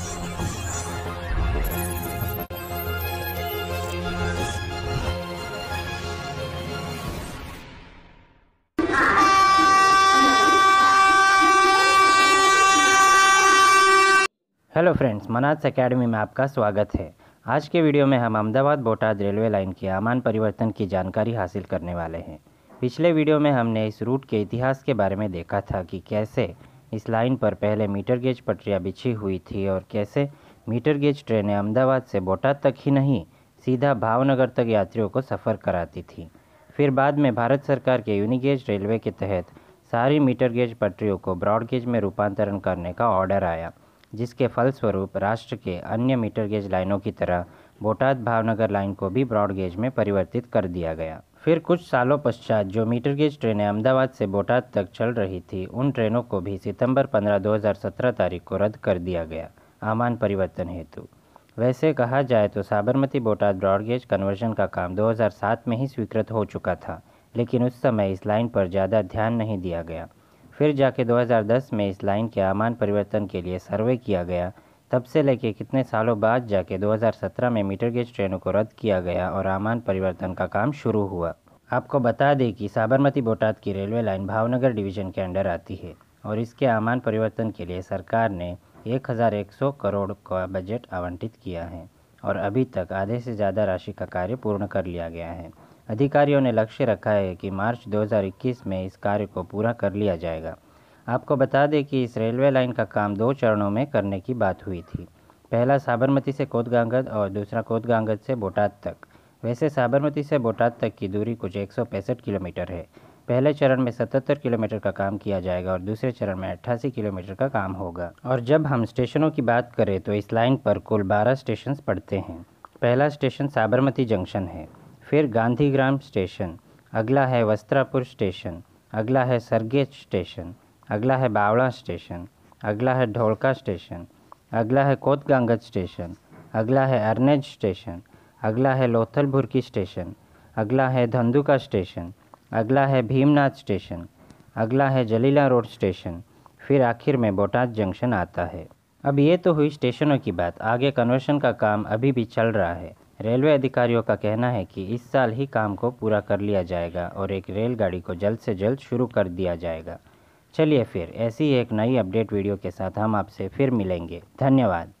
hello friends मनाज academy में आपका स्वागत है आज के वीडियो में हम अहमदाबाद बोटाद रेलवे लाइन के आमान परिवर्तन की जानकारी हासिल करने वाले हैं पिछले वीडियो में हमने इस रूट के इतिहास के बारे में देखा था कि कैसे इस लाइन पर पहले मीटर गेज पटरियाँ बिछी हुई थी और कैसे मीटर गेज ट्रेनें अहमदाबाद से बोटाद तक ही नहीं सीधा भावनगर तक यात्रियों को सफ़र कराती थी फिर बाद में भारत सरकार के यूनिगेज रेलवे के तहत सारी मीटर गेज पटरियों को ब्रॉडगेज में रूपांतरण करने का ऑर्डर आया जिसके फलस्वरूप राष्ट्र के अन्य मीटर गेज लाइनों की तरह बोटाद भावनगर लाइन को भी ब्रॉडगेज में परिवर्तित कर दिया गया फिर कुछ सालों पश्चात जो मीटर गेज ट्रेनें अहमदाबाद से बोटाद तक चल रही थी उन ट्रेनों को भी सितंबर 15 2017 तारीख को रद्द कर दिया गया आमान परिवर्तन हेतु वैसे कहा जाए तो साबरमती बोटाद ब्रॉडगेज कन्वर्जन का काम 2007 में ही स्वीकृत हो चुका था लेकिन उस समय इस लाइन पर ज़्यादा ध्यान नहीं दिया गया फिर जाके 2010 में इस लाइन के आमान परिवर्तन के लिए सर्वे किया गया तब से लेके कितने सालों बाद जाके 2017 में मीटर गेज ट्रेनों को रद्द किया गया और आमान परिवर्तन का काम शुरू हुआ आपको बता दें कि साबरमती बोटाद की रेलवे लाइन भावनगर डिवीज़न के अंडर आती है और इसके आमान परिवर्तन के लिए सरकार ने 1100 करोड़ का बजट आवंटित किया है और अभी तक आधे से ज़्यादा राशि का कार्य पूर्ण कर लिया गया है अधिकारियों ने लक्ष्य रखा है कि मार्च 2021 में इस कार्य को पूरा कर लिया जाएगा आपको बता दें कि इस रेलवे लाइन का काम दो चरणों में करने की बात हुई थी पहला साबरमती से कोतगांगद और दूसरा कोतगांगद से बोटाद तक वैसे साबरमती से बोटाद तक की दूरी कुछ एक किलोमीटर है पहले चरण में 77 किलोमीटर का काम किया जाएगा और दूसरे चरण में 88 किलोमीटर का काम होगा और जब हम स्टेशनों की बात करें तो इस लाइन पर कुल 12 स्टेशन पड़ते हैं पहला स्टेशन साबरमती जंक्शन है फिर गांधीग्राम स्टेशन अगला है वस्त्रापुर स्टेशन अगला है सरगेज स्टेशन अगला है बावड़ा स्टेशन अगला है ढोलका स्टेशन अगला है कोतगांगज स्टेशन अगला है अरनेज स्टेशन अगला है लोथल भुरकी स्टेशन अगला है धंधुका स्टेशन अगला है भीमनाथ स्टेशन अगला है जलीला रोड स्टेशन फिर आखिर में बोटाद जंक्शन आता है अब ये तो हुई स्टेशनों की बात आगे कन्वर्शन का काम अभी भी चल रहा है रेलवे अधिकारियों का कहना है कि इस साल ही काम को पूरा कर लिया जाएगा और एक रेलगाड़ी को जल्द से जल्द शुरू कर दिया जाएगा चलिए फिर ऐसी एक नई अपडेट वीडियो के साथ हम आपसे फिर मिलेंगे धन्यवाद